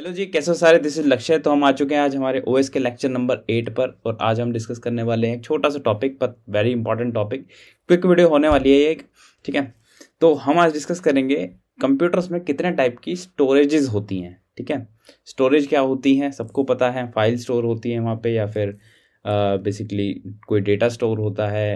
Hello जी कैसे हो सारे दिस इज लक्ष्य तो हम आ चुके हैं आज हमारे ओएस के लेक्चर नंबर एट पर और आज हम डिस्कस करने वाले हैं छोटा सा टॉपिक पर very important topic quick video होने वाली है ये ठीक है तो हम आज डिस्कस करेंगे कंप्यूटर्स में कितने टाइप की स्टोरेजेस होती हैं ठीक है स्टोरेज क्या होती हैं सबको पता है फाइल स्टोर होती है वहाँ पर या फिर बेसिकली कोई डेटा स्टोर होता है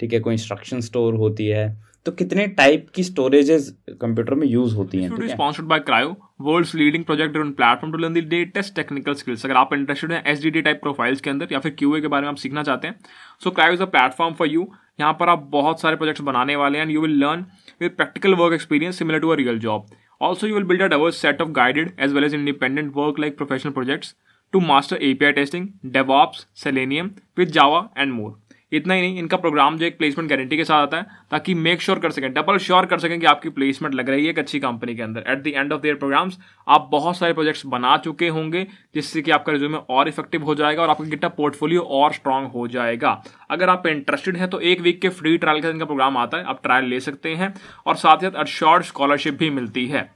ठीक है कोई इंस्ट्रक्शन स्टोर होती है तो कितने टाइप की स्टोरेजेस कंप्यूटर में यूज होती हैं sponsored by Crio world's leading project on platform to learn the latest technical skills अगर आप इंटरेस्टेड हैं एसडीडी टाइप प्रोफाइल्स के अंदर या फिर क्यूए के बारे में आप सीखना चाहते हैं so Crio is a platform for you यहाँ पर आप बहुत सारे प्रोजेक्ट्स बनाने वाले हैं and you will learn with practical work experience similar to a real job also you will build a diverse set of guided as well as independent work like professional projects to master API testing DevOps Selenium with Java and more इतना ही नहीं इनका programme जो एक placement guarantee के साथ आता है ताकि मेक श्योर sure कर सकें डबल श्योर कर सकें कि आपकी प्लेसमेंट लग रही है एक अच्छी कंपनी के अंदर at the end of their programs आप बहुत सारे प्रोजेक्ट्स बना चुके होंगे जिससे कि आपका रिज्यूमे और इफेक्टिव हो जाएगा और आपका गिटअप पोर्टफोलियो और स्ट्रांग हो जाएगा अगर आप इंटरेस्टेड हैं तो एक वीक के फ्री ट्रायल का इनका प्रोग्राम आता है आप ट्रायल ले सकते हैं और साथ ही साथ अशॉर्ड स्कॉलरशिप भी मिलती है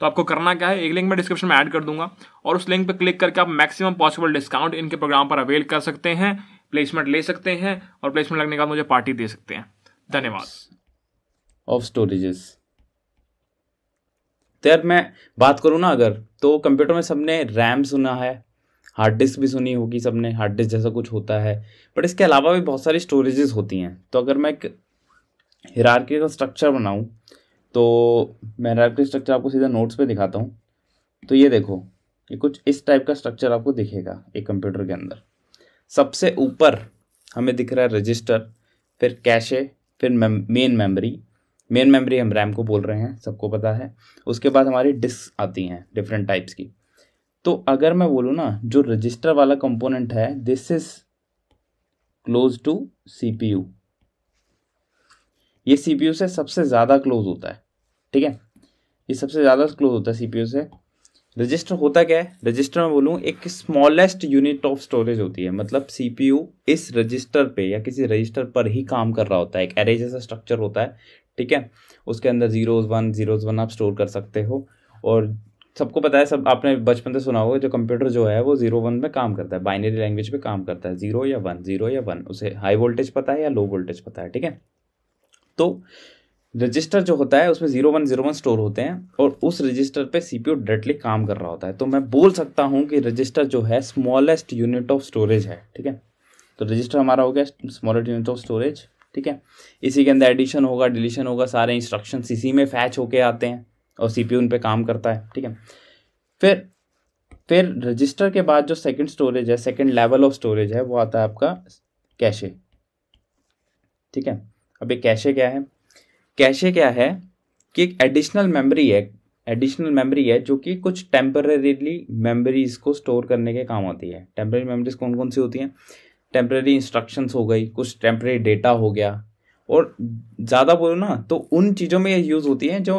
तो आपको करना क्या है एक लिंक मैं डिस्क्रिप्शन में ऐड कर दूंगा और उस लिंक पर क्लिक करके आप मैक्सिमम पॉसिबल डिस्काउंट इनके प्रोग्राम पर अवेल कर सकते हैं प्लेसमेंट ले सकते हैं और प्लेसमेंट लगने के बाद मुझे पार्टी दे सकते हैं धन्यवाद ऑफ स्टोरेजेस तो यार मैं बात करूँ ना अगर तो कंप्यूटर में सबने रैम सुना है हार्ड डिस्क भी सुनी होगी सबने हार्ड डिस्क जैसा कुछ होता है बट इसके अलावा भी बहुत सारी स्टोरेजेस होती हैं तो अगर मैं एक हिरारकी का स्ट्रक्चर बनाऊँ तो मैं हिरारकी स्ट्रक्चर आपको सीधा नोट्स पे दिखाता हूँ तो ये देखो ये कुछ इस टाइप का स्ट्रक्चर आपको दिखेगा एक कंप्यूटर के अंदर सबसे ऊपर हमें दिख रहा है रजिस्टर फिर कैशे फिर मेन मेमोरी मेन मेमोरी हम रैम को बोल रहे हैं सबको पता है उसके बाद हमारी डिस्क आती हैं डिफरेंट टाइप्स की तो अगर मैं बोलूँ ना जो रजिस्टर वाला कंपोनेंट है this is close to CPU ये सीपीयू से सबसे ज़्यादा क्लोज होता है ठीक है ये सबसे ज़्यादा क्लोज होता है सीपीयू से रजिस्टर होता क्या है रजिस्टर में बोलूँ एक स्मॉलेस्ट यूनिट ऑफ स्टोरेज होती है मतलब सीपीयू इस रजिस्टर पे या किसी रजिस्टर पर ही काम कर रहा होता है एक एरे जैसा स्ट्रक्चर होता है ठीक है उसके अंदर जीरोज वन जीरोज वन आप स्टोर कर सकते हो और सबको पता है सब आपने बचपन से सुना होगा जो कंप्यूटर जो है वो जीरो वन में काम करता है बाइनरी लैंग्वेज में काम करता है जीरो या वन जीरो या वन उसे हाई वोल्टेज पता है या लो वोल्टेज पता है ठीक है तो रजिस्टर जो होता है उसमें zero one zero one store होते हैं और उस रजिस्टर पे सीपीयू डायरेक्टली काम कर रहा होता है तो मैं बोल सकता हूँ कि रजिस्टर जो है स्मॉलेस्ट यूनिट ऑफ स्टोरेज है ठीक है तो रजिस्टर हमारा हो गया स्मॉलेस्ट यूनिट ऑफ स्टोरेज ठीक है इसी के अंदर एडिशन होगा डिलीशन होगा सारे इंस्ट्रक्शन इसी में फैच होके आते हैं और सी उन पर काम करता है ठीक है फिर फिर रजिस्टर के बाद जो सेकेंड स्टोरेज है सेकेंड लेवल ऑफ स्टोरेज है वो आता है आपका कैशे ठीक है अब ये कैशे क्या है कैशे क्या है कि एक एडिशनल मेमोरी है एडिशनल मेमोरी है जो कि कुछ टेम्परेरीली मेमोरीज को स्टोर करने के काम आती है टेम्प्रेरी मेमोरीज कौन कौन सी होती हैं टेम्प्रेरी इंस्ट्रक्शंस हो गई कुछ टेम्प्रेरी डेटा हो गया और ज़्यादा बोलो ना तो उन चीज़ों में ये यूज़ होती हैं जो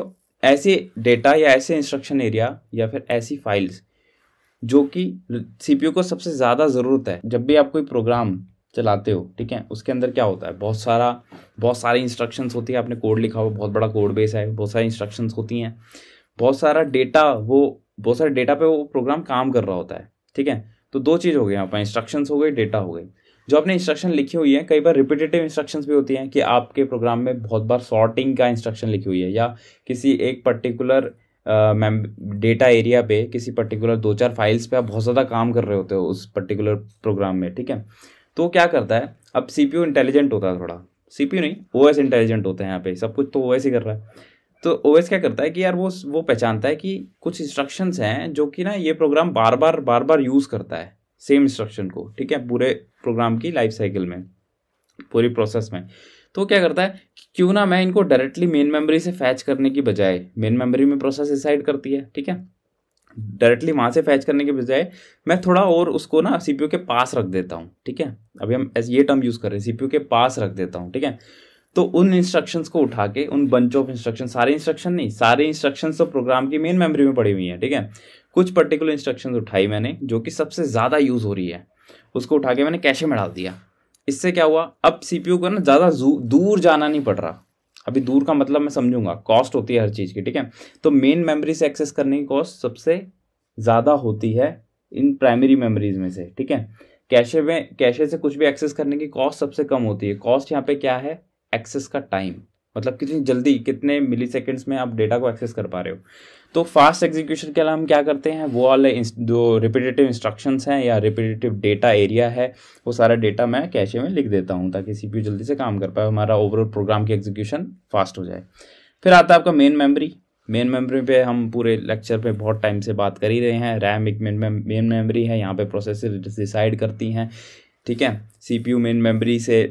ऐसे डेटा या ऐसे इंस्ट्रक्शन एरिया या फिर ऐसी फाइल्स जो कि सीपीयू को सबसे ज़्यादा ज़रूरत है जब भी आप कोई प्रोग्राम चलाते हो ठीक है उसके अंदर क्या होता है बहुत सारा बहुत सारे इंस्ट्रक्शंस होती है आपने कोड लिखा हुआ बहुत बड़ा कोड बेस है बहुत सारी इंस्ट्रक्शंस होती हैं बहुत सारा डेटा वो बहुत सारे डेटा पे वो प्रोग्राम काम कर रहा होता है ठीक है तो दो चीज़ हो गई यहाँ पर इंस्ट्रक्शन हो गए डेटा हो गई जो आपने इंस्ट्रक्शन लिखी हुई है कई बार रिपीटेटिव इंस्ट्रक्शन भी होती हैं कि आपके प्रोग्राम में बहुत बार सॉर्टिंग का इंस्ट्रक्शन लिखी हुई है या किसी एक पर्टिकुलर मैम डेटा एरिया पे किसी पर्टिकुलर दो चार फाइल्स पे आप बहुत ज़्यादा काम कर रहे होते हो उस पर्टिकुलर प्रोग्राम में ठीक है तो क्या करता है अब सी पी इंटेलिजेंट होता है थोड़ा सी पी नहीं ओ इंटेलिजेंट होता है यहाँ पे सब कुछ तो ओ ही कर रहा है तो ओ क्या करता है कि यार वो वो पहचानता है कि कुछ इंस्ट्रक्शंस हैं जो कि ना ये प्रोग्राम बार बार बार बार यूज़ करता है सेम इंस्ट्रक्शन को ठीक है पूरे प्रोग्राम की लाइफ साइकिल में पूरी प्रोसेस में तो क्या करता है क्यों ना मैं इनको डायरेक्टली मेन मेमोरी से फैच करने की बजाय मेन मेमोरी में प्रोसेस डिसाइड करती है ठीक है डायरेक्टली वहाँ से फैच करने के बजाय मैं थोड़ा और उसको ना सी के पास रख देता हूँ ठीक है अभी हम ये टर्म यूज़ कर रहे हैं सी के पास रख देता हूँ ठीक है तो उन इंस्ट्रक्शंस को उठा के उन बंच ऑफ इंस्ट्रक्शन सारे इंस्ट्रक्शन नहीं सारे इंस्ट्रक्शंस तो प्रोग्राम की मेन मेमोरी में पड़ी हुई हैं ठीक है कुछ पर्टिकुलर इंस्ट्रक्शन उठाई मैंने जो कि सबसे ज़्यादा यूज़ हो रही है उसको उठा के मैंने कैशे में डाल दिया इससे क्या हुआ अब सी को ना ज़्यादा दूर जाना नहीं पड़ रहा अभी दूर का मतलब मैं समझूंगा कॉस्ट होती है हर चीज़ की ठीक है तो मेन मेमोरी से एक्सेस करने की कॉस्ट सबसे ज़्यादा होती है इन प्राइमरी मेमोरीज में से ठीक है कैशे में कैशे से कुछ भी एक्सेस करने की कॉस्ट सबसे कम होती है कॉस्ट यहाँ पे क्या है एक्सेस का टाइम मतलब कितनी जल्दी कितने मिली सेकेंड्स में आप डेटा को एक्सेस कर पा रहे हो तो फास्ट एग्जीक्यूशन के अलावा हम क्या करते हैं वो वाले जो रिपीटेटिव इंस्ट्रक्शंस हैं या रिपीटेटिव डेटा एरिया है वो सारा डेटा मैं कैशे में लिख देता हूँ ताकि सी जल्दी से काम कर पाए हमारा ओवरऑल प्रोग्राम की एग्जीक्यूशन फास्ट हो जाए फिर आता है आपका मेन मेमोरी मेन मेमोरी पे हम पूरे लेक्चर पे बहुत टाइम से बात कर ही रहे हैं रैम एक मेन मेन मेमोरी है यहाँ पे प्रोसेसर डिसाइड करती हैं ठीक है सीपीयू मेन मेमोरी से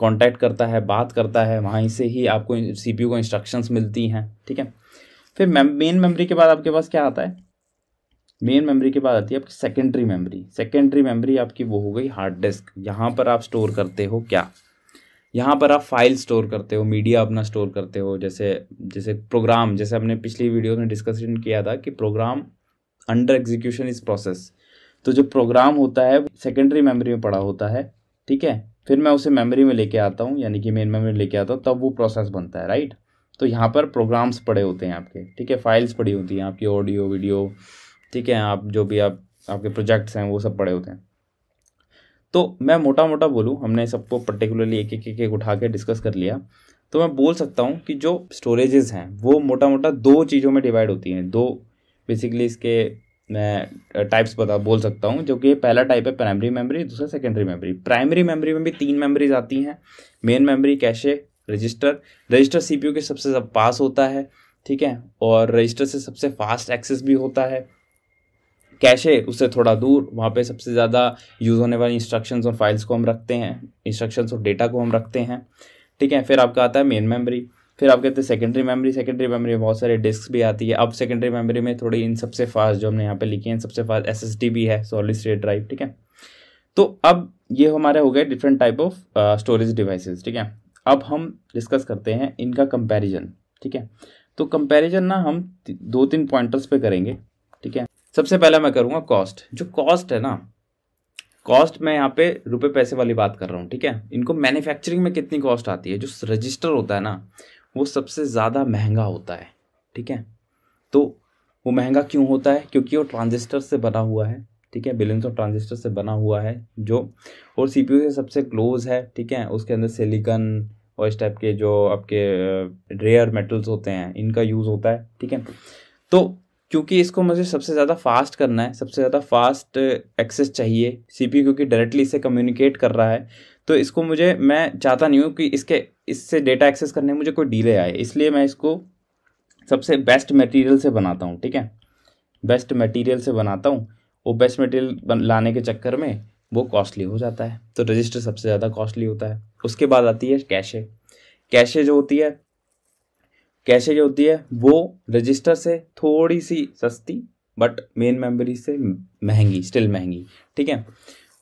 कांटेक्ट करता है बात करता है वहीं से ही आपको सी को इंस्ट्रक्शंस मिलती हैं ठीक है फिर मेन मेमोरी के बाद आपके पास क्या आता है मेन मेमोरी के बाद आती है आपकी सेकेंडरी मेमोरी सेकेंडरी मेमोरी आपकी वो हो गई हार्ड डिस्क यहाँ पर आप स्टोर करते हो क्या यहाँ पर आप फाइल स्टोर करते हो मीडिया अपना स्टोर करते हो जैसे जैसे प्रोग्राम जैसे हमने पिछली वीडियो में डिस्कशन किया था कि program under execution is process तो जो प्रोग्राम होता है सेकेंडरी मेमोरी में पड़ा होता है ठीक है फिर मैं उसे मेमोरी में लेके आता हूँ यानी कि मेन मेमोरी लेके आता हूँ तब वो प्रोसेस बनता है राइट तो यहाँ पर प्रोग्राम्स पड़े होते हैं आपके ठीक है फाइल्स पड़ी होती हैं आपकी ऑडियो वीडियो ठीक है आप जो भी आप आपके प्रोजेक्ट्स हैं वो सब पड़े होते हैं तो मैं मोटा मोटा बोलूँ हमने सबको पर्टिकुलरली एक एक एक एक उठा के डिस्कस कर लिया तो मैं बोल सकता हूँ कि जो स्टोरेजेस हैं वो मोटा मोटा दो चीज़ों में डिवाइड होती हैं दो बेसिकली इसके मैं टाइप्स बता बोल सकता हूँ जो कि पहला टाइप है प्राइमरी मेमोरी दूसरा सेकेंडरी मेमोरी प्राइमरी मेमोरी में भी तीन मेमोरीज आती हैं main memory cache register register CPU के सबसे सब पास होता है ठीक है और रजिस्टर से सबसे फास्ट एक्सेस भी होता है कैशे उससे थोड़ा दूर वहाँ पे सबसे ज़्यादा यूज़ होने वाली इंस्ट्रक्शंस और फाइल्स को हम रखते हैं इंस्ट्रक्शंस और डेटा को हम रखते हैं ठीक है फिर आपका आता है मेन मेमोरी फिर आप कहते हैं सेकेंडरी मेमोरी सेकेंडरी मेमोरी में बहुत सारे डिस्क भी आती है अब सेकेंडरी मेमोरी में थोड़ी इन सबसे फास्ट जो हमने यहाँ पे लिखी है सबसे फास्ट एस भी है सॉलिड स्टेट ड्राइव ठीक है तो अब ये हमारे हो गए different type of storage devices ठीक है अब हम डिस्कस करते हैं इनका कंपेरिजन ठीक है तो कंपेरिजन ना हम दो तीन पॉइंटर्स पे करेंगे ठीक है सबसे पहला मैं करूँगा कॉस्ट जो कॉस्ट है ना कॉस्ट मैं यहाँ पे रुपए पैसे वाली बात कर रहा हूँ ठीक है इनको मैन्युफैक्चरिंग में कितनी कॉस्ट आती है जो रजिस्टर होता है ना वो सबसे ज़्यादा महंगा होता है ठीक है तो वो महंगा क्यों होता है क्योंकि वो ट्रांजिस्टर से बना हुआ है ठीक है बिलियंस ऑफ ट्रांजिस्टर से बना हुआ है जो और सी से सबसे क्लोज है ठीक है उसके अंदर सिलिकन और इस टाइप के जो आपके रेयर मेटल्स होते हैं इनका यूज़ होता है ठीक है तो क्योंकि इसको मुझे सबसे ज़्यादा फास्ट करना है सबसे ज़्यादा फास्ट एक्सेस चाहिए सी पी क्योंकि डायरेक्टली इससे कम्युनिकेट कर रहा है तो इसको मुझे मैं चाहता नहीं हूँ कि इसके इससे डेटा एक्सेस करने में मुझे कोई डीले आए इसलिए मैं इसको सबसे बेस्ट मटेरियल से बनाता हूँ ठीक है बेस्ट मटेरियल से बनाता हूँ वो बेस्ट मटेरियल लाने के चक्कर में वो कॉस्टली हो जाता है तो रजिस्टर सबसे ज़्यादा कॉस्टली होता है उसके बाद आती है कैशे कैशे जो होती है कैसे जो होती है वो रजिस्टर से थोड़ी सी सस्ती बट मेन मेमोरी से महंगी स्टिल महंगी ठीक है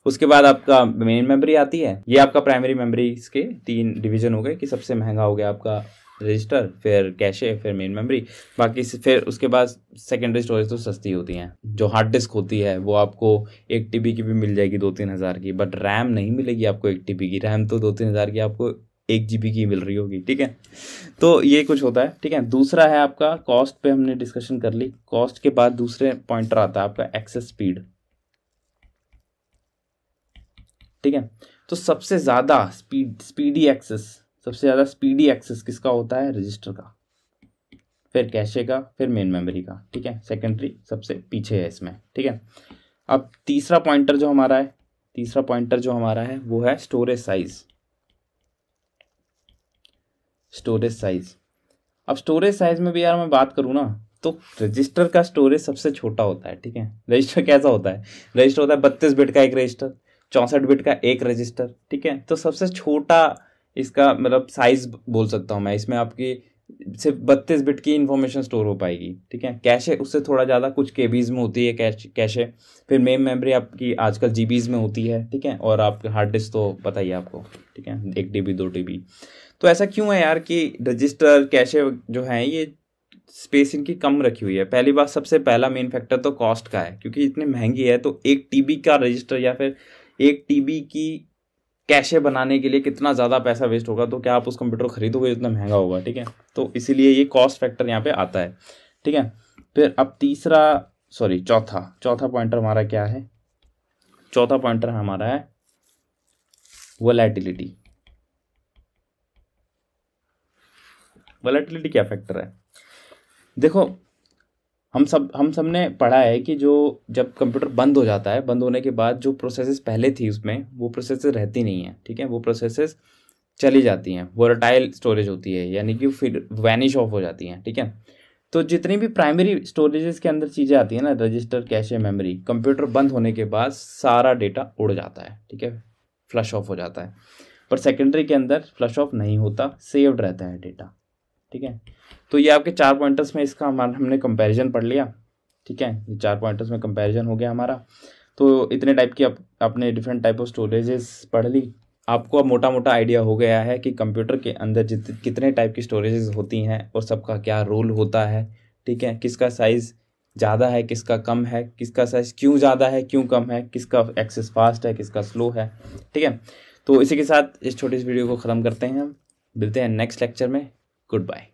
उसके बाद आपका मेन मेमोरी आती है ये आपका प्राइमरी मेमोरी इसके तीन डिवीजन हो गए कि सबसे महंगा हो गया आपका रजिस्टर फिर कैशे फिर मेन मेमोरी बाकी फिर उसके बाद सेकेंडरी स्टोरेज तो सस्ती होती हैं जो हार्ड डिस्क होती है वो आपको एक टी की भी मिल जाएगी दो तीन हज़ार की बट रैम नहीं मिलेगी आपको एक टी की रैम तो दो तीन हज़ार की आपको एक जी की मिल रही होगी ठीक है तो ये कुछ होता है ठीक है दूसरा है आपका कॉस्ट पे हमने डिस्कशन कर ली कॉस्ट के बाद दूसरे पॉइंटर आता है आपका एक्सेस स्पीड ठीक है तो सबसे ज़्यादा स्पीड स्पीडी एक्सेस सबसे ज़्यादा स्पीडी एक्सेस किसका होता है रजिस्टर का फिर कैशे का फिर मेन मेमोरी का ठीक है सेकेंडरी सबसे पीछे है इसमें ठीक है अब तीसरा पॉइंटर जो हमारा है तीसरा पॉइंटर जो हमारा है वो है स्टोरेज साइज़ स्टोरेज साइज़ अब स्टोरेज साइज़ में भी यार मैं बात करूँ ना तो रजिस्टर का स्टोरेज सबसे छोटा होता है ठीक है रजिस्टर कैसा होता है रजिस्टर होता है बत्तीस बिट का एक रजिस्टर चौंसठ बिट का एक रजिस्टर ठीक है तो सबसे छोटा इसका मतलब साइज बोल सकता हूँ मैं इसमें आपकी सिर्फ बत्तीस बिट की इन्फॉर्मेशन स्टोर हो पाएगी ठीक है कैशे उससे थोड़ा ज़्यादा कुछ के में होती है कैश कैशे फिर मेन मेमोरी आपकी आजकल जी में होती है ठीक है और आपके हार्ड डिस्क तो पता ही आपको ठीक है एक टी बी दो टी बी तो ऐसा क्यों है यार कि रजिस्टर कैशे जो हैं ये स्पेस इनकी कम रखी हुई है पहली बात सबसे पहला मेन फैक्टर तो कॉस्ट का है क्योंकि इतनी महंगी है तो एक टीबी का रजिस्टर या फिर एक टीबी की कैशे बनाने के लिए कितना ज़्यादा पैसा वेस्ट होगा तो क्या आप उस कंप्यूटर को खरीदोगे जितना महंगा होगा ठीक है तो इसीलिए ये कॉस्ट फैक्टर यहाँ पे आता है ठीक है फिर अब तीसरा सॉरी चौथा चौथा पॉइंटर हमारा क्या है चौथा पॉइंटर हमारा है वोलेटिलिटी वॉलेटिलिटी क्या फैक्टर है देखो हम सब हम सब ने पढ़ा है कि जो जब कंप्यूटर बंद हो जाता है बंद होने के बाद जो प्रोसेसेस पहले थी उसमें वो प्रोसेसेस रहती नहीं है ठीक है वो प्रोसेसेस चली जाती हैं वर्टाइल स्टोरेज होती है यानी कि फिर वैनिश ऑफ हो जाती हैं ठीक है तो जितनी भी प्राइमरी स्टोरेजेस के अंदर चीज़ें आती हैं ना रजिस्टर कैश या मेमोरी कंप्यूटर बंद होने के बाद सारा डेटा उड़ जाता है ठीक है फ्लश ऑफ हो जाता है पर सेकेंडरी के अंदर फ्लश ऑफ नहीं होता सेव्ड रहता है डेटा ठीक है तो ये आपके चार पॉइंटर्स में इसका हमारा हमने कंपैरिजन पढ़ लिया ठीक है ये चार पॉइंटर्स में कंपैरिजन हो गया हमारा तो इतने टाइप की आप, अपने डिफरेंट टाइप ऑफ स्टोरेजेस पढ़ ली आपको अब मोटा मोटा आइडिया हो गया है कि कंप्यूटर के अंदर जित कितने टाइप की स्टोरेजेस होती हैं और सबका क्या रोल होता है ठीक है किसका साइज़ ज़्यादा है किसका कम है किसका साइज़ क्यों ज़्यादा है क्यों कम है किसका एक्सेस फास्ट है किसका स्लो है ठीक है तो इसी के साथ इस छोटी सी वीडियो को ख़त्म करते हैं हम मिलते हैं नेक्स्ट लेक्चर में Goodbye.